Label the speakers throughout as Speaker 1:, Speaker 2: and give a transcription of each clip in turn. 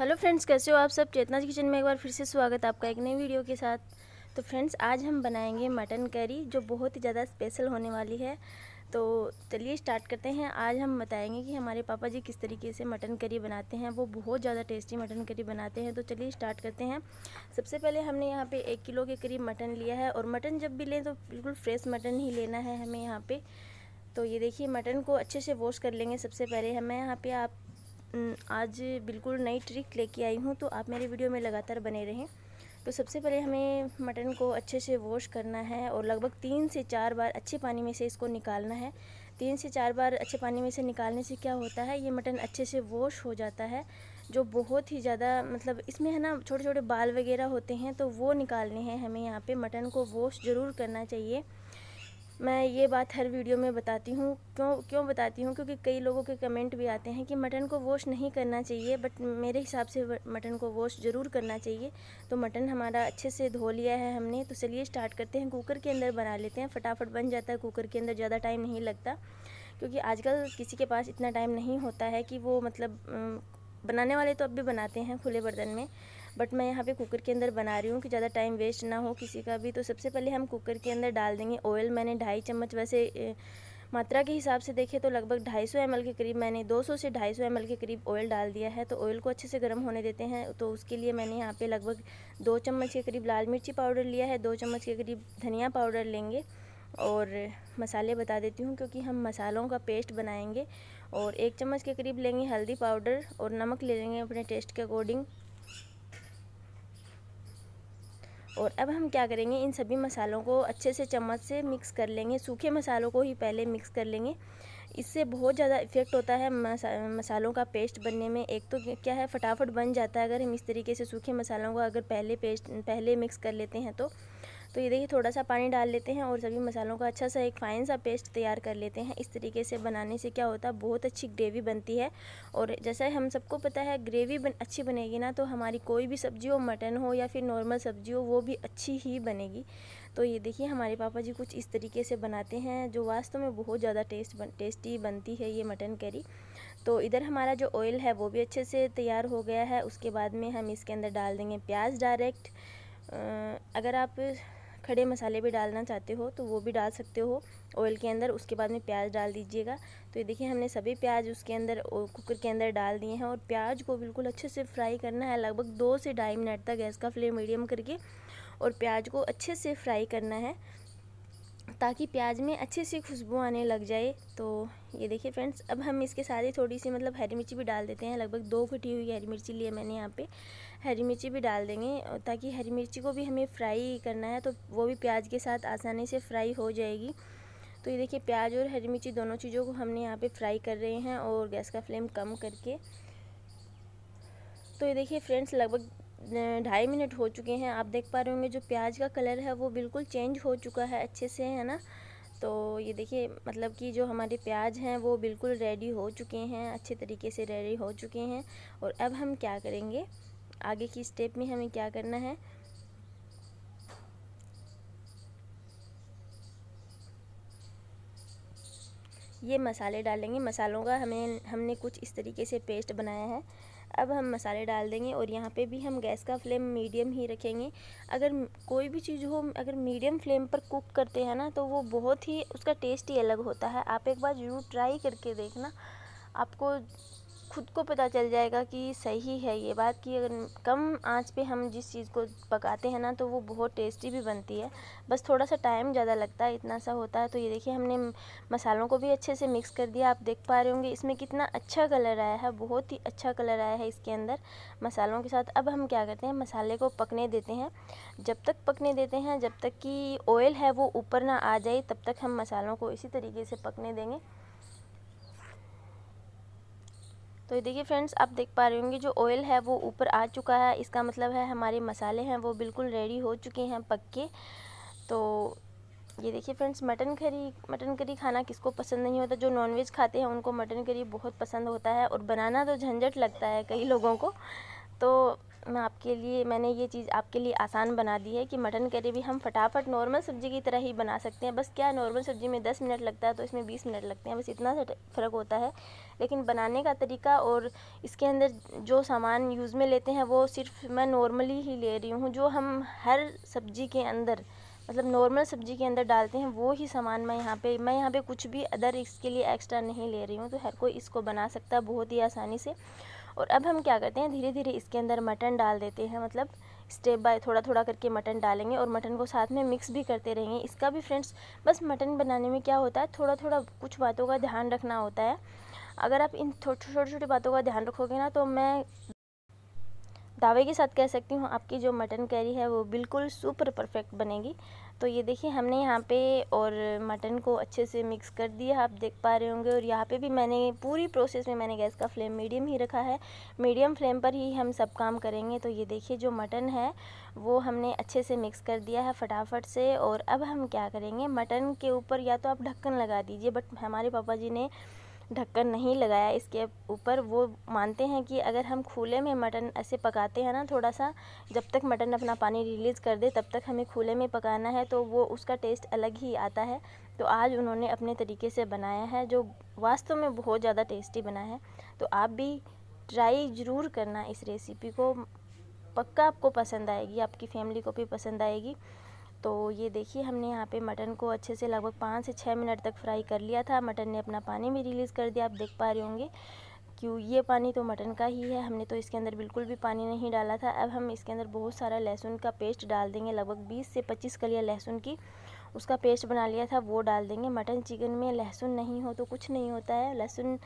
Speaker 1: hello friends कैसे हो आप सब चेतना किचन में एक बार फिर से स्वागत आपका एक नई वीडियो के साथ तो फ्रेंड्स आज हम बनाएंगे मटन करी जो बहुत ही ज़्यादा स्पेशल होने वाली है तो चलिए स्टार्ट करते हैं आज हम बताएंगे कि हमारे पापा जी किस तरीके से मटन करी बनाते हैं वो बहुत ज़्यादा टेस्टी मटन करी बनाते हैं तो चलिए स्टार्ट करते हैं सबसे पहले हमने यहाँ पे एक किलो के करीब मटन लिया है और मटन जब भी लें तो बिल्कुल फ्रेश मटन ही लेना है हमें यहाँ पर तो ये देखिए मटन को अच्छे से वॉश कर लेंगे सबसे पहले हमें यहाँ पे आप आज बिल्कुल नई ट्रिक लेके आई हूँ तो आप मेरे वीडियो में लगातार बने रहें तो सबसे पहले हमें मटन को अच्छे से वॉश करना है और लगभग तीन से चार बार अच्छे पानी में से इसको निकालना है तीन से चार बार अच्छे पानी में से निकालने से क्या होता है ये मटन अच्छे से वॉश हो जाता है जो बहुत ही ज़्यादा मतलब इसमें है ना छोटे छोटे बाल वगैरह होते हैं तो वो निकालने हैं हमें यहाँ पे मटन को वॉश ज़रूर करना चाहिए मैं ये बात हर वीडियो में बताती हूँ क्यों क्यों बताती हूँ क्योंकि कई लोगों के कमेंट भी आते हैं कि मटन को वॉश नहीं करना चाहिए बट मेरे हिसाब से मटन को वॉश ज़रूर करना चाहिए तो मटन हमारा अच्छे से धो लिया है हमने तो चलिए स्टार्ट करते हैं कुकर के अंदर बना लेते हैं फटाफट बन जाता है कुकर के अंदर ज़्यादा टाइम नहीं लगता क्योंकि आजकल किसी के पास इतना टाइम नहीं होता है कि वो मतलब बनाने वाले तो अब भी बनाते हैं खुले बर्तन में बट मैं यहाँ पे कुकर के अंदर बना रही हूँ कि ज़्यादा टाइम वेस्ट ना हो किसी का भी तो सबसे पहले हम कुकर के अंदर डाल देंगे ऑयल मैंने ढाई चम्मच वैसे मात्रा के हिसाब से देखें तो लगभग 250 ml के करीब मैंने 200 से 250 ml के करीब ऑयल डाल दिया है तो ऑयल को अच्छे से गर्म होने देते हैं तो उसके लिए मैंने यहाँ पे लगभग दो चम्मच के करीब लाल मिर्ची पाउडर लिया है दो चम्मच के करीब धनिया पाउडर लेंगे और मसाले बता देती हूँ क्योंकि हम मसालों का पेस्ट बनाएंगे और एक चम्मच के करीब लेंगे हल्दी पाउडर और नमक ले लेंगे अपने टेस्ट के अकॉर्डिंग और अब हम क्या करेंगे इन सभी मसालों को अच्छे से चम्मच से मिक्स कर लेंगे सूखे मसालों को ही पहले मिक्स कर लेंगे इससे बहुत ज़्यादा इफ़ेक्ट होता है मसालों का पेस्ट बनने में एक तो क्या है फटाफट बन जाता है अगर हम इस तरीके से सूखे मसालों को अगर पहले पेस्ट पहले मिक्स कर लेते हैं तो तो ये देखिए थोड़ा सा पानी डाल लेते हैं और सभी मसालों का अच्छा सा एक फ़ाइन सा पेस्ट तैयार कर लेते हैं इस तरीके से बनाने से क्या होता है बहुत अच्छी ग्रेवी बनती है और जैसे हम सबको पता है ग्रेवी बन अच्छी बनेगी ना तो हमारी कोई भी सब्ज़ी हो मटन हो या फिर नॉर्मल सब्ज़ी हो वो भी अच्छी ही बनेगी तो ये देखिए हमारे पापा जी कुछ इस तरीके से बनाते हैं जो वास्तव में बहुत ज़्यादा टेस्ट बन, टेस्टी बनती है ये मटन करी तो इधर हमारा जो ऑयल है वो भी अच्छे से तैयार हो गया है उसके बाद में हम इसके अंदर डाल देंगे प्याज डायरेक्ट अगर आप खड़े मसाले भी डालना चाहते हो तो वो भी डाल सकते हो ऑयल के अंदर उसके बाद में प्याज डाल दीजिएगा तो ये देखिए हमने सभी प्याज उसके अंदर कुकर के अंदर डाल दिए हैं और प्याज को बिल्कुल अच्छे से फ्राई करना है लगभग दो से ढाई मिनट तक गैस का फ्लेम मीडियम करके और प्याज को अच्छे से फ्राई करना है ताकि प्याज में अच्छे से खुशबू आने लग जाए तो ये देखिए फ्रेंड्स अब हम इसके साथ ही थोड़ी सी मतलब हरी मिर्ची भी डाल देते हैं लगभग दो फटी हुई हरी मिर्ची लिए मैंने यहाँ पे हरी मिर्ची भी डाल देंगे ताकि हरी मिर्ची को भी हमें फ्राई करना है तो वो भी प्याज के साथ आसानी से फ्राई हो जाएगी तो ये देखिए प्याज और हरी मिर्ची दोनों चीज़ों को हमने यहाँ पर फ्राई कर रहे हैं और गैस का फ्लेम कम करके तो ये देखिए फ्रेंड्स लगभग ढाई मिनट हो चुके हैं आप देख पा रहे होंगे जो प्याज का कलर है वो बिल्कुल चेंज हो चुका है अच्छे से है ना तो ये देखिए मतलब कि जो हमारे प्याज हैं वो बिल्कुल रेडी हो चुके हैं अच्छे तरीके से रेडी हो चुके हैं और अब हम क्या करेंगे आगे की स्टेप में हमें क्या करना है ये मसाले डालेंगे मसालों का हमें हमने कुछ इस तरीके से पेस्ट बनाया है अब हम मसाले डाल देंगे और यहाँ पे भी हम गैस का फ्लेम मीडियम ही रखेंगे अगर कोई भी चीज़ हो अगर मीडियम फ्लेम पर कुक करते हैं ना तो वो बहुत ही उसका टेस्ट ही अलग होता है आप एक बार ज़रूर ट्राई करके देखना आपको खुद को पता चल जाएगा कि सही है ये बात कि अगर कम आंच पे हम जिस चीज़ को पकाते हैं ना तो वो बहुत टेस्टी भी बनती है बस थोड़ा सा टाइम ज़्यादा लगता है इतना सा होता है तो ये देखिए हमने मसालों को भी अच्छे से मिक्स कर दिया आप देख पा रहे होंगे इसमें कितना अच्छा कलर आया है बहुत ही अच्छा कलर आया है इसके अंदर मसालों के साथ अब हम क्या करते हैं मसाले को पकने देते हैं जब तक पकने देते हैं जब तक कि ऑयल है वो ऊपर ना आ जाए तब तक हम मसालों को इसी तरीके से पकने देंगे तो देखिए फ्रेंड्स आप देख पा रहे होंगे जो ऑयल है वो ऊपर आ चुका है इसका मतलब है हमारे मसाले हैं वो बिल्कुल रेडी हो चुके हैं पक्के तो ये देखिए friends mutton curry mutton curry खाना किसको पसंद नहीं होता जो नॉनवेज खाते हैं उनको मटन करी बहुत पसंद होता है और बनाना तो झंझट लगता है कई लोगों को तो मैं आपके लिए मैंने ये चीज़ आपके लिए आसान बना दी है कि मटन करी भी हम फटाफट नॉर्मल सब्ज़ी की तरह ही बना सकते हैं बस क्या नॉर्मल सब्ज़ी में दस मिनट लगता है तो इसमें बीस मिनट लगते हैं बस इतना सा फ़र्क होता है लेकिन बनाने का तरीका और इसके अंदर जो सामान यूज़ में लेते हैं वो सिर्फ मैं नॉर्मली ही ले रही हूँ जो हम हर सब्ज़ी के अंदर मतलब नॉर्मल सब्ज़ी के अंदर डालते हैं वो ही सामान मैं यहाँ पे मैं यहाँ पे कुछ भी अदर इसके लिए एक्स्ट्रा नहीं ले रही हूँ तो हर कोई इसको बना सकता है बहुत ही आसानी से और अब हम क्या करते हैं धीरे धीरे इसके अंदर मटन डाल देते हैं मतलब स्टेप बाय थोड़ा थोड़ा करके मटन डालेंगे और मटन को साथ में मिक्स भी करते रहेंगे इसका भी फ्रेंड्स बस मटन बनाने में क्या होता है थोड़ा थोड़ा कुछ बातों का ध्यान रखना होता है अगर आप इन छोटे छोटे छोटे बातों का ध्यान रखोगे ना तो मैं दावे के साथ कह सकती हूँ आपकी जो मटन करी है वो बिल्कुल सुपर परफेक्ट बनेगी तो ये देखिए हमने यहाँ पे और मटन को अच्छे से मिक्स कर दिया आप देख पा रहे होंगे और यहाँ पे भी मैंने पूरी प्रोसेस में मैंने गैस का फ्लेम मीडियम ही रखा है मीडियम फ्लेम पर ही हम सब काम करेंगे तो ये देखिए जो मटन है वो हमने अच्छे से मिक्स कर दिया है फटाफट से और अब हम क्या करेंगे मटन के ऊपर या तो आप ढक्कन लगा दीजिए बट हमारे पापा जी ने ढक्कन नहीं लगाया इसके ऊपर वो मानते हैं कि अगर हम खुले में मटन ऐसे पकाते हैं ना थोड़ा सा जब तक मटन अपना पानी रिलीज़ कर दे तब तक हमें खुले में पकाना है तो वो उसका टेस्ट अलग ही आता है तो आज उन्होंने अपने तरीके से बनाया है जो वास्तव में बहुत ज़्यादा टेस्टी बना है तो आप भी ट्राई ज़रूर करना इस रेसिपी को पक्का आपको पसंद आएगी आपकी फैमिली को भी पसंद आएगी तो ये देखिए हमने यहाँ पे मटन को अच्छे से लगभग पाँच से छः मिनट तक फ्राई कर लिया था मटन ने अपना पानी भी रिलीज़ कर दिया आप देख पा रहे होंगे क्यों ये पानी तो मटन का ही है हमने तो इसके अंदर बिल्कुल भी पानी नहीं डाला था अब हम इसके अंदर बहुत सारा लहसुन का पेस्ट डाल देंगे लगभग 20 से 25 कलिया लहसुन की उसका पेस्ट बना लिया था वो डाल देंगे मटन चिकन में लहसुन नहीं हो तो कुछ नहीं होता है लहसुन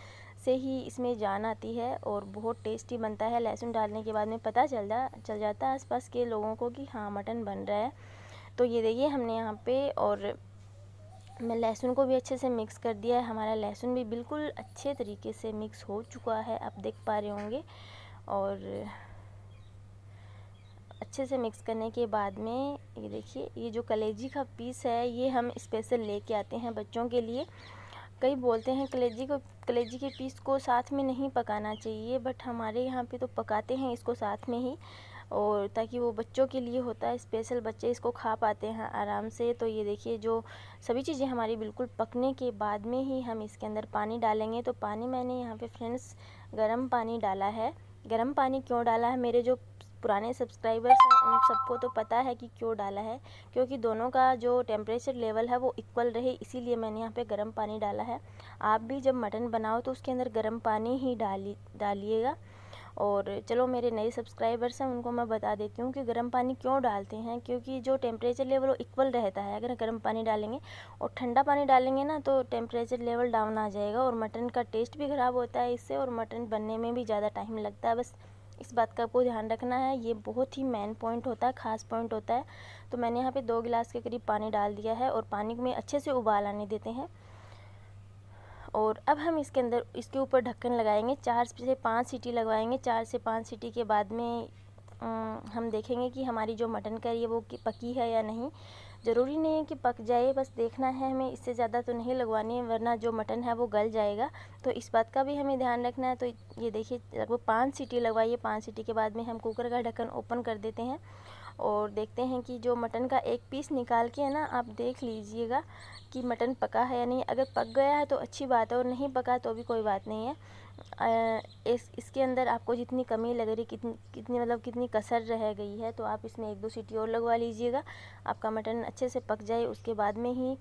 Speaker 1: से ही इसमें जान आती है और बहुत टेस्टी बनता है लहसुन डालने के बाद में पता चल जा चल जाता है आसपास के लोगों को कि हाँ मटन बन रहा है तो ये देखिए हमने यहाँ पे और मैं लहसुन को भी अच्छे से मिक्स कर दिया है हमारा लहसुन भी बिल्कुल अच्छे तरीके से मिक्स हो चुका है आप देख पा रहे होंगे और अच्छे से मिक्स करने के बाद में ये देखिए ये जो कलेजी का पीस है ये हम स्पेशल लेके आते हैं बच्चों के लिए कई बोलते हैं कलेजी को कलेजी के पीस को साथ में नहीं पकाना चाहिए बट हमारे यहाँ पे तो पकाते हैं इसको साथ में ही और ताकि वो बच्चों के लिए होता है स्पेशल बच्चे इसको खा पाते हैं आराम से तो ये देखिए जो सभी चीज़ें हमारी बिल्कुल पकने के बाद में ही हम इसके अंदर पानी डालेंगे तो पानी मैंने यहाँ पे फ्रेंड्स गर्म पानी डाला है गर्म पानी क्यों डाला है मेरे जो पुराने सब्सक्राइबर्स हैं उन सबको तो पता है कि क्यों डाला है क्योंकि दोनों का जो टेम्परेचर लेवल है वो इक्वल रहे इसीलिए मैंने यहाँ पे गर्म पानी डाला है आप भी जब मटन बनाओ तो उसके अंदर गर्म पानी ही डाली डालिएगा और चलो मेरे नए सब्सक्राइबर्स हैं उनको मैं बता देती हूँ कि गर्म पानी क्यों डालते हैं क्योंकि जो टेम्परेचर लेवल वो इक्वल रहता है अगर गर्म पानी डालेंगे और ठंडा पानी डालेंगे ना तो टेम्परेचर लेवल डाउन आ जाएगा और मटन का टेस्ट भी ख़राब होता है इससे और मटन बनने में भी ज़्यादा टाइम लगता है बस इस बात का आपको ध्यान रखना है ये बहुत ही मेन पॉइंट होता है ख़ास पॉइंट होता है तो मैंने यहाँ पे दो गिलास के करीब पानी डाल दिया है और पानी में अच्छे से उबाल आने देते हैं और अब हम इसके अंदर इसके ऊपर ढक्कन लगाएंगे चार से पाँच सीटी लगवाएंगे चार से पाँच सीटी के बाद में हम देखेंगे कि हमारी जो मटन करी है वो पकी है या नहीं ज़रूरी नहीं है कि पक जाए बस देखना है हमें इससे ज़्यादा तो नहीं लगवानी है वरना जो मटन है वो गल जाएगा तो इस बात का भी हमें ध्यान रखना है तो ये देखिए लगभग पाँच सीटी लगवाइए पाँच सीटी के बाद में हम कुकर का ढक्कन ओपन कर देते हैं और देखते हैं कि जो मटन का एक पीस निकाल के है ना आप देख लीजिएगा कि मटन पका है या नहीं अगर पक गया है तो अच्छी बात है और नहीं पका तो भी कोई बात नहीं है इस इसके अंदर आपको जितनी कमी लग रही कितनी कितनी मतलब कितनी कसर रह गई है तो आप इसमें एक दो सीटी और लगवा लीजिएगा आपका मटन अच्छे से पक जाए उसके बाद में ही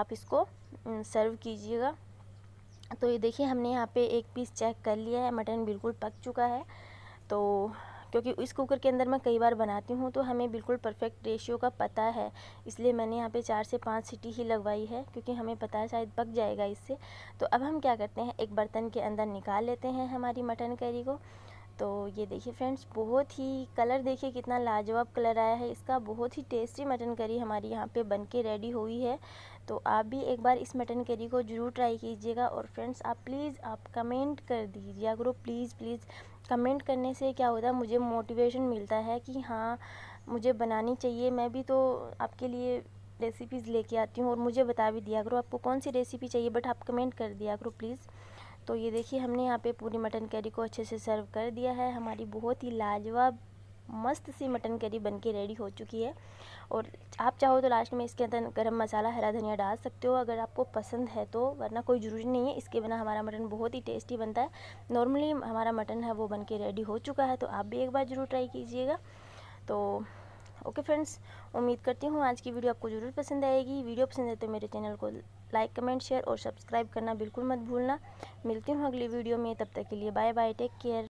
Speaker 1: आप इसको सर्व कीजिएगा तो ये देखिए हमने यहाँ पे एक पीस चेक कर लिया है मटन बिल्कुल पक चुका है तो क्योंकि इस कुकर के अंदर मैं कई बार बनाती हूँ तो हमें बिल्कुल परफेक्ट रेशियो का पता है इसलिए मैंने यहाँ पे चार से पाँच सीटी ही लगवाई है क्योंकि हमें पता है शायद पक जाएगा इससे तो अब हम क्या करते हैं एक बर्तन के अंदर निकाल लेते हैं हमारी मटन करी को तो ये देखिए फ्रेंड्स बहुत ही कलर देखिए कितना लाजवाब कलर आया है इसका बहुत ही टेस्टी मटन करी हमारी यहाँ पर बन के रेडी हुई है तो आप भी एक बार इस मटन करी को ज़रूर ट्राई कीजिएगा और फ्रेंड्स आप प्लीज़ आप कमेंट कर दीजिए करो प्लीज़ प्लीज़ कमेंट करने से क्या होता है मुझे मोटिवेशन मिलता है कि हाँ मुझे बनानी चाहिए मैं भी तो आपके लिए रेसिपीज़ लेके आती हूँ और मुझे बता भी दिया करो आपको कौन सी रेसिपी चाहिए बट आप कमेंट कर दिया करो प्लीज़ तो ये देखिए हमने यहाँ पे पूरी मटन करी को अच्छे से सर्व कर दिया है हमारी बहुत ही लाजवाब मस्त सी मटन करी बन के रेडी हो चुकी है और आप चाहो तो लास्ट में इसके अंदर गरम मसाला हरा धनिया डाल सकते हो अगर आपको पसंद है तो वरना कोई ज़रूरी नहीं है इसके बिना हमारा मटन बहुत ही टेस्टी बनता है नॉर्मली हमारा मटन है वो बन के रेडी हो चुका है तो आप भी एक बार ज़रूर ट्राई कीजिएगा तो ओके फ्रेंड्स उम्मीद करती हूँ आज की वीडियो आपको ज़रूर पसंद आएगी वीडियो पसंद है तो मेरे चैनल को लाइक कमेंट शेयर और सब्सक्राइब करना बिल्कुल मत भूलना मिलती हूँ अगली वीडियो में तब तक के लिए बाय बाय टेक केयर